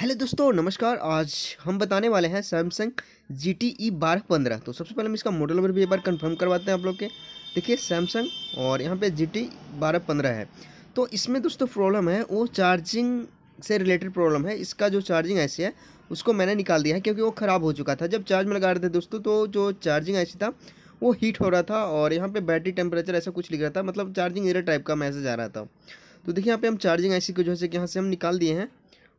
hello दोस्तों नमस्कार आज हम बताने वाले हैं सैमसंग जी टी ई बारह पंद्रह तो सबसे पहले हम इसका मॉडल नंबर भी एक बार कंफर्म करवाते हैं आप लोग के देखिए सैमसंग और यहाँ पे जी टी e बारह पंद्रह है तो इसमें दोस्तों प्रॉब्लम है वो चार्जिंग से रिलेटेड प्रॉब्लम है इसका जो चार्जिंग ऐसी है उसको मैंने निकाल दिया है क्योंकि वो ख़राब हो चुका था जब चार्ज में लगा रहे थे दोस्तों तो जो चार्जिंग ऐसी था वो हीट हो रहा था और यहाँ पर बैटरी टेम्परेचर ऐसा कुछ लिख रहा था मतलब चार्जिंग एरिया टाइप का मैसेज आ रहा था तो देखिए यहाँ पर हम चार्जिंग ऐसी को जो है कि यहाँ से हम निकाल दिए हैं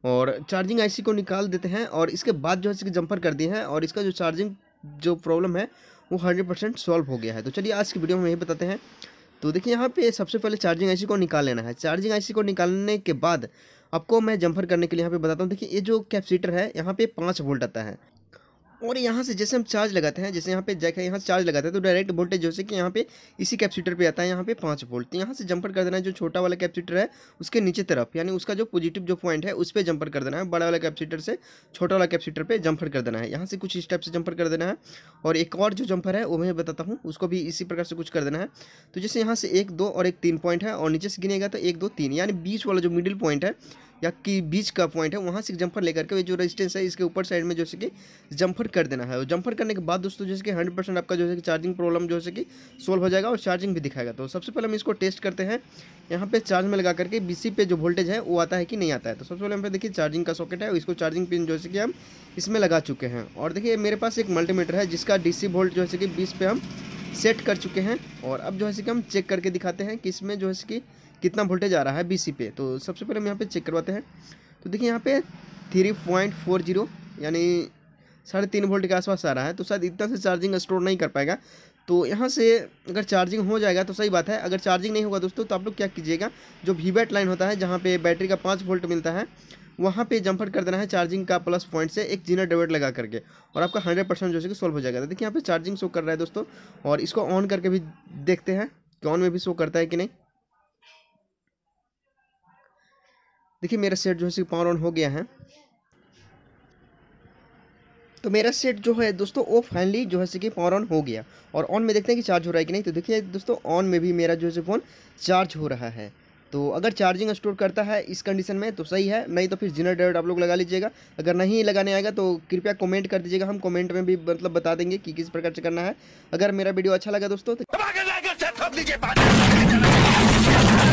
और चार्जिंग आईसी को निकाल देते हैं और इसके बाद जो है इसकी जंपर कर दिए हैं और इसका जो चार्जिंग जो प्रॉब्लम है वो हंड्रेड परसेंट सॉल्व हो गया है तो चलिए आज की वीडियो में यही बताते हैं तो देखिए यहाँ पे सबसे पहले चार्जिंग आईसी को निकाल लेना है चार्जिंग आईसी को निकालने के बाद आपको मैं जंपर करने के लिए यहाँ पे बताता हूँ देखिए ये जो कैपेसिटर है यहाँ पे पाँच वोल्ट आता है और यहाँ से जैसे हम चार्ज लगाते हैं जैसे यहाँ पे जैक है यहाँ से चार्ज लगाते हैं तो डायरेक्ट वोल्टेज जैसे कि यहाँ पे इसी कैपेसिटर पे आता है यहाँ पे पाँच वोल्ट तो यहाँ से जंपर कर देना है जो छोटा वाला कैपेसिटर है उसके नीचे तरफ यानी उसका जो पॉजिटिव जो पॉइंट है उस पर जंपर कर देना है बड़ा वाला कैपसीटर से छोटा वाला कैपसीटर पर जंपर कर देना है यहाँ से कुछ स्टेप से जंपर कर देना है और एक और जो जंपर है वो मैं बताता हूँ उसको भी इसी प्रकार से कुछ कर देना है तो जैसे यहाँ से एक दो और एक तीन पॉइंट है और नीचे से गिनेगा तो एक दो तीन यानी बीच वाला जो मिडिल पॉइंट है या कि बीच का पॉइंट है वहाँ से जंपर लेकर के जो रेजिस्टेंस है इसके ऊपर साइड में जैसे कि जंपर कर देना है और जंपर करने के बाद दोस्तों जैसे कि हंड्रेड परसेंट आपका जो है कि चार्जिंग प्रॉब्लम जो है कि सोल्व हो जाएगा और चार्जिंग भी दिखाएगा तो सबसे पहले हम इसको टेस्ट करते हैं यहाँ पे चार्ज में लगा करके बी पे जो वोल्टेज है वो आता है कि नहीं आता है तो सबसे पहले हम पे देखिए चार्जिंग का सॉकेट है इसको चार्जिंग पिन जो है कि हम इसमें लगा चुके हैं और देखिए मेरे पास एक मल्टीमीटर है जिसका डी वोल्ट जो है कि बीस पे हम सेट कर चुके हैं और अब जो है कि हम चेक करके दिखाते हैं कि इसमें जो है कि कितना वोल्टेज आ रहा है बीसी पे तो सबसे पहले हम यहाँ पे चेक करवाते हैं तो देखिए यहाँ पे थ्री पॉइंट फोर जीरो यानी साढ़े तीन वोल्ट के आसपास आ रहा है तो शायद इतना से चार्जिंग स्टोर नहीं कर पाएगा तो यहाँ से अगर चार्जिंग हो जाएगा तो सही बात है अगर चार्जिंग नहीं होगा दोस्तों तो आप लोग क्या कीजिएगा जो बैट लाइन होता है जहाँ पे बैटरी का पाँच वोल्ट मिलता है वहाँ पे जम्फट कर देना है चार्जिंग का प्लस पॉइंट से एक जीना डेवेट लगा करके और आपका हंड्रेड परसेंट जो है सोल्व हो जाएगा देखिए यहाँ पे चार्जिंग शो कर रहा है दोस्तों और इसको ऑन करके भी देखते हैं कि ऑन में भी शो करता है कि नहीं देखिए मेरा सेट जो है पावर ऑन हो गया है तो मेरा सेट जो है दोस्तों वो फाइनली जो है कि पावर ऑन हो गया और ऑन में देखते हैं कि चार्ज हो रहा है कि नहीं तो देखिए दोस्तों ऑन में भी मेरा जो है फ़ोन चार्ज हो रहा है तो अगर चार्जिंग स्टोर करता है इस कंडीशन में तो सही है नहीं तो फिर जिनर डायोड आप लोग लगा लीजिएगा अगर नहीं लगाने आएगा तो कृपया कमेंट कर दीजिएगा हम कमेंट में भी मतलब बता देंगे कि किस प्रकार से करना है अगर मेरा वीडियो अच्छा लगा दोस्तों तो